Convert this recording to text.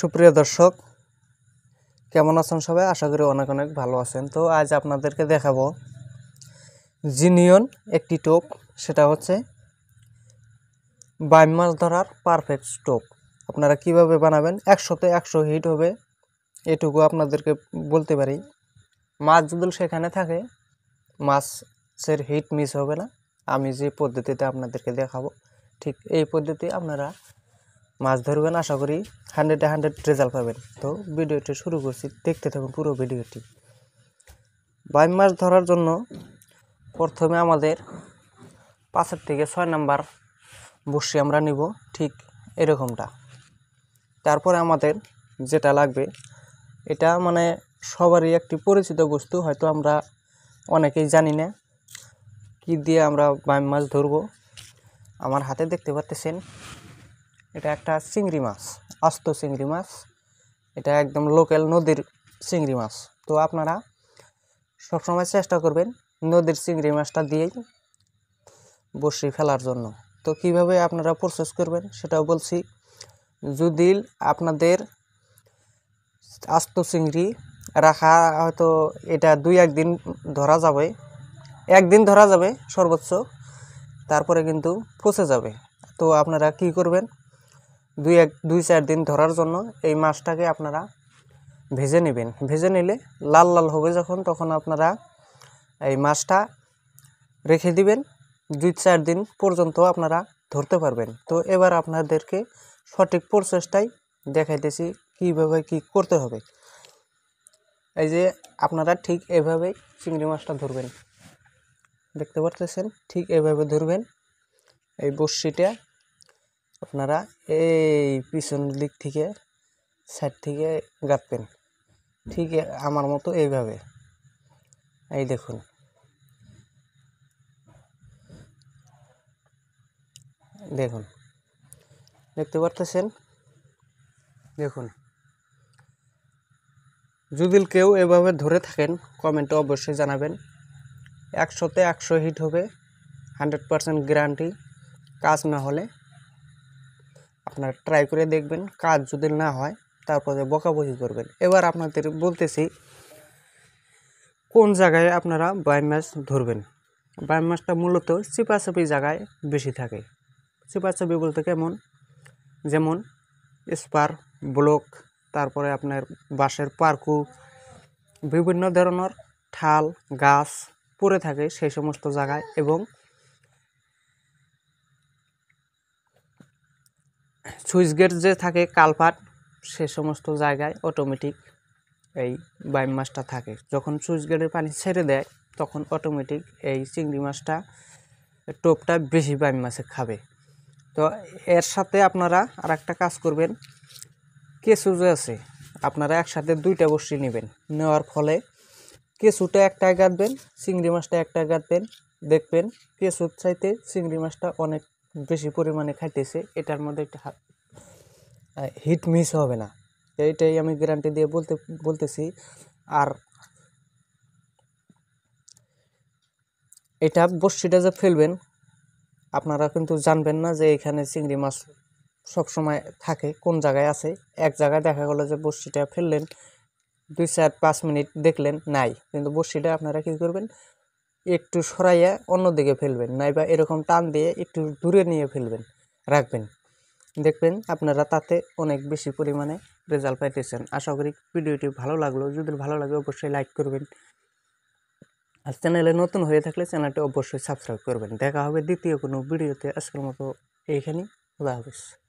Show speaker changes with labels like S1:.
S1: সুপ্রিয় দর্শক কেমন আছেন সবাই আশা করি অনেক অনেক ভালো আছেন তো আজ আপনাদেরকে দেখাবো জিনিয়ন একটি টোপ সেটা হচ্ছে বাইম মাছ ধরার পারফেক্ট টোপ আপনারা কিভাবে বানাবেন একশোতে একশো হিট হবে এটুকু আপনাদেরকে বলতে পারি মাছ যদি সেখানে থাকে মাছের হিট মিস হবে না আমি যে পদ্ধতিতে আপনাদেরকে দেখাবো ঠিক এই পদ্ধতি আপনারা মাছ ধরবেন আশা করি হান্ড্রেডে হান্ড্রেড রেজাল্ট পাবেন তো ভিডিওটি শুরু করছি দেখতে থাকুন পুরো ভিডিওটি বাইম মাছ ধরার জন্য প্রথমে আমাদের পাঁচের থেকে ছয় নাম্বার বসি আমরা নিব ঠিক এরকমটা তারপরে আমাদের যেটা লাগবে এটা মানে সবারই একটি পরিচিত বস্তু হয়তো আমরা অনেকেই জানি না কী দিয়ে আমরা বাইম মাছ ধরবো আমার হাতে দেখতে পাচ্ছেন এটা একটা চিংড়ি মাছ আস্ত চিংড়ি মাছ এটা একদম লোকাল নদীর চিংড়ি মাছ তো আপনারা সবসময় চেষ্টা করবেন নদীর চিংড়ি মাছটা দিয়েই বসি ফেলার জন্য তো কিভাবে আপনারা প্রসেস করবেন সেটাও বলছি যদি আপনাদের আস্ত চিংড়ি রাখা হয়তো এটা দুই একদিন ধরা যাবে একদিন ধরা যাবে সর্বোচ্চ তারপরে কিন্তু পচে যাবে তো আপনারা কি করবেন দুই এক দুই চার দিন ধরার জন্য এই মাছটাকে আপনারা ভেজে নেবেন ভেজে নিলে লাল লাল হবে যখন তখন আপনারা এই মাছটা রেখে দিবেন দুই চার দিন পর্যন্ত আপনারা ধরতে পারবেন তো এবার আপনাদেরকে সঠিক প্রসেসটাই দেখাইতেছি কীভাবে কি করতে হবে এই যে আপনারা ঠিক এভাবেই চিংড়ি মাছটা ধরবেন দেখতে পারতেছেন ঠিক এভাবে ধরবেন এই বড়শিটা আপনারা এই পিছন দিক থেকে সাইড থেকে গাঁথবেন ঠিক আমার মতো এইভাবে এই দেখুন দেখুন দেখতে পারতেছেন দেখুন যদি কেউ এভাবে ধরে থাকেন কমেন্টে অবশ্যই জানাবেন একশোতে একশো হিট হবে হান্ড্রেড পারসেন্ট গ্যারান্টি কাজ না হলে আপনারা ট্রাই করে দেখবেন কাজ যদি না হয় তারপরে বকাবকি করবেন এবার আপনাদের বলতেছি কোন জায়গায় আপনারা বাই মাছ ধরবেন বাই মাছটা মূলত চিপাচাপি জায়গায় বেশি থাকে চিপাচাপি বলতে কেমন যেমন স্পার ব্লক তারপরে আপনার বাঁশের পার্কু বিভিন্ন ধরনের ঠাল গাছ পড়ে থাকে সেই সমস্ত জায়গায় এবং সুইচ গেট যে থাকে কালপাট সে সমস্ত জায়গায় অটোমেটিক এই বাইম মাছটা থাকে যখন সুইচ গেটের পানি ছেড়ে দেয় তখন অটোমেটিক এই চিংড়ি মাছটা টোপটা বেশি বাইম মাছে খাবে তো এর সাথে আপনারা আর একটা কাজ করবেন কেঁচু যে আছে আপনারা একসাথে দুইটা বস্তি নেবেন নেওয়ার ফলে কেঁচুটা একটা গাঁথবেন চিংড়ি মাছটা একটা গাঁথবেন দেখবেন কেঁচুর চাইতে চিংড়ি মাছটা অনেক বেশি পরিমাণে খাইতেছে এটার মধ্যে একটা হিট মিস হবে না এইটাই আমি গ্যারান্টি দিয়ে বলতে বলতেছি আর এটা বর্ষিটা যে ফেলবেন আপনারা কিন্তু জানবেন না যে এখানে চিংড়ি মাছ সবসময় থাকে কোন জায়গায় আছে এক জায়গায় দেখা গেলো যে বর্ষিটা ফেললেন দুই চার পাঁচ মিনিট দেখলেন নাই কিন্তু বর্ষিটা আপনারা কী করবেন একটু সরাইয়া অন্যদিকে ফেলবেন নাইবা এরকম টান দিয়ে একটু দূরে নিয়ে ফেলবেন রাখবেন দেখবেন আপনারা তাতে অনেক বেশি পরিমাণে রেজাল্ট পাইতেছেন আশা করি ভিডিওটি ভালো লাগলো যদি ভালো লাগে অবশ্যই লাইক করবেন আর চ্যানেলে নতুন হয়ে থাকলে চ্যানেলটি অবশ্যই সাবস্ক্রাইব করবেন দেখা হবে দ্বিতীয় কোনো ভিডিওতে আজকের মতো এইখানেই হাফিজ